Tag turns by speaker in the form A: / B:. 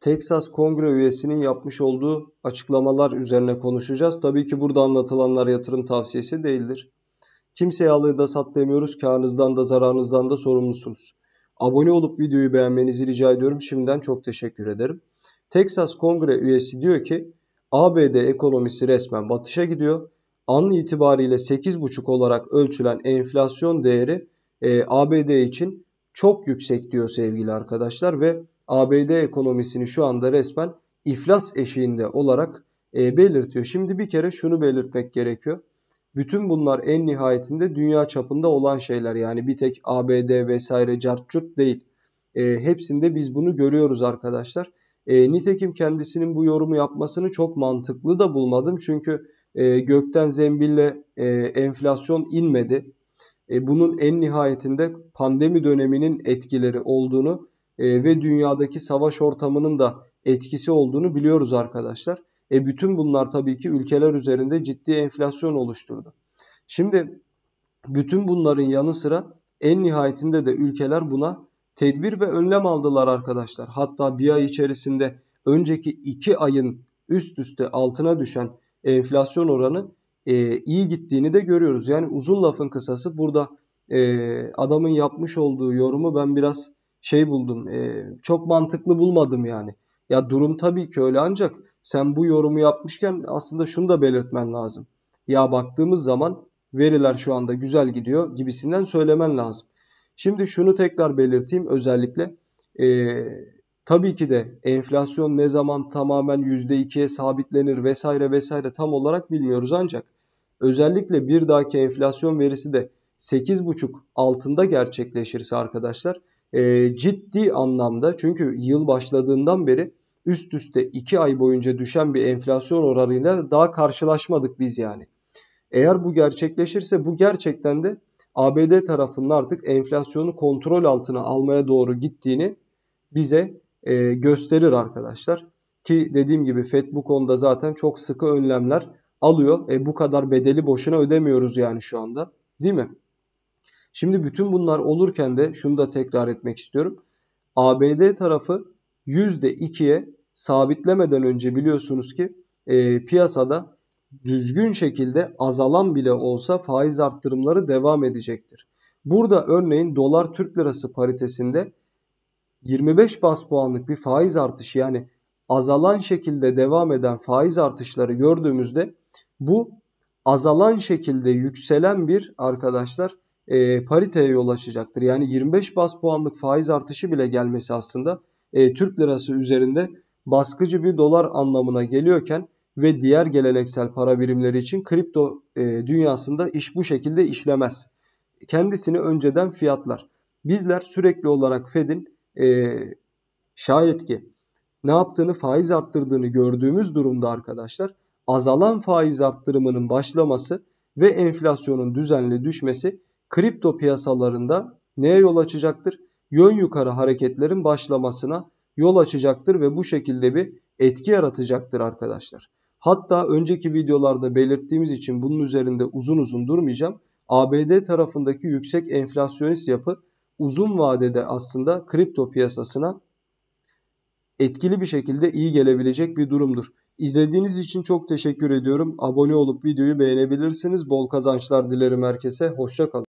A: Texas Kongre üyesinin yapmış olduğu açıklamalar üzerine konuşacağız. Tabii ki burada anlatılanlar yatırım tavsiyesi değildir. Kimseye alığı da sat demiyoruz. Karnınızdan da zararınızdan da sorumlusunuz. Abone olup videoyu beğenmenizi rica ediyorum. Şimdiden çok teşekkür ederim. Texas Kongre üyesi diyor ki ABD ekonomisi resmen batışa gidiyor. An itibariyle 8,5 olarak ölçülen enflasyon değeri e, ABD için çok yüksek diyor sevgili arkadaşlar ve ABD ekonomisini şu anda resmen iflas eşiğinde olarak e, belirtiyor. Şimdi bir kere şunu belirtmek gerekiyor. Bütün bunlar en nihayetinde dünya çapında olan şeyler. Yani bir tek ABD vesaire cartçut değil. E, hepsinde biz bunu görüyoruz arkadaşlar. E, nitekim kendisinin bu yorumu yapmasını çok mantıklı da bulmadım. Çünkü e, gökten zembille e, enflasyon inmedi. E, bunun en nihayetinde pandemi döneminin etkileri olduğunu e, ve dünyadaki savaş ortamının da etkisi olduğunu biliyoruz arkadaşlar. E bütün bunlar tabii ki ülkeler üzerinde ciddi enflasyon oluşturdu. Şimdi bütün bunların yanı sıra en nihayetinde de ülkeler buna tedbir ve önlem aldılar arkadaşlar. Hatta bir ay içerisinde önceki iki ayın üst üste altına düşen enflasyon oranı e, iyi gittiğini de görüyoruz. Yani uzun lafın kısası burada e, adamın yapmış olduğu yorumu ben biraz şey buldum. E, çok mantıklı bulmadım yani. Ya durum tabii ki öyle ancak sen bu yorumu yapmışken aslında şunu da belirtmen lazım. Ya baktığımız zaman veriler şu anda güzel gidiyor gibisinden söylemen lazım. Şimdi şunu tekrar belirteyim özellikle. E, tabii ki de enflasyon ne zaman tamamen %2'ye sabitlenir vesaire vesaire tam olarak bilmiyoruz ancak özellikle bir dahaki enflasyon verisi de 8,5 altında gerçekleşirse arkadaşlar e, ciddi anlamda çünkü yıl başladığından beri üst üste 2 ay boyunca düşen bir enflasyon oranıyla daha karşılaşmadık biz yani. Eğer bu gerçekleşirse bu gerçekten de ABD tarafının artık enflasyonu kontrol altına almaya doğru gittiğini bize e, gösterir arkadaşlar. Ki dediğim gibi FED bu konuda zaten çok sıkı önlemler alıyor. E, bu kadar bedeli boşuna ödemiyoruz yani şu anda değil mi? Şimdi bütün bunlar olurken de şunu da tekrar etmek istiyorum. ABD tarafı %2'ye sabitlemeden önce biliyorsunuz ki e, piyasada düzgün şekilde azalan bile olsa faiz arttırımları devam edecektir. Burada örneğin dolar Türk lirası paritesinde 25 bas puanlık bir faiz artışı yani azalan şekilde devam eden faiz artışları gördüğümüzde bu azalan şekilde yükselen bir arkadaşlar e, pariteye yol açacaktır. Yani 25 bas puanlık faiz artışı bile gelmesi aslında e, Türk lirası üzerinde baskıcı bir dolar anlamına geliyorken ve diğer geleneksel para birimleri için kripto e, dünyasında iş bu şekilde işlemez. Kendisini önceden fiyatlar. Bizler sürekli olarak Fed'in e, şayet ki ne yaptığını faiz arttırdığını gördüğümüz durumda arkadaşlar azalan faiz arttırımının başlaması ve enflasyonun düzenli düşmesi kripto piyasalarında neye yol açacaktır? Yön yukarı hareketlerin başlamasına yol açacaktır ve bu şekilde bir etki yaratacaktır arkadaşlar. Hatta önceki videolarda belirttiğimiz için bunun üzerinde uzun uzun durmayacağım. ABD tarafındaki yüksek enflasyonist yapı uzun vadede aslında kripto piyasasına etkili bir şekilde iyi gelebilecek bir durumdur. İzlediğiniz için çok teşekkür ediyorum. Abone olup videoyu beğenebilirsiniz. Bol kazançlar dilerim herkese. Hoşçakalın.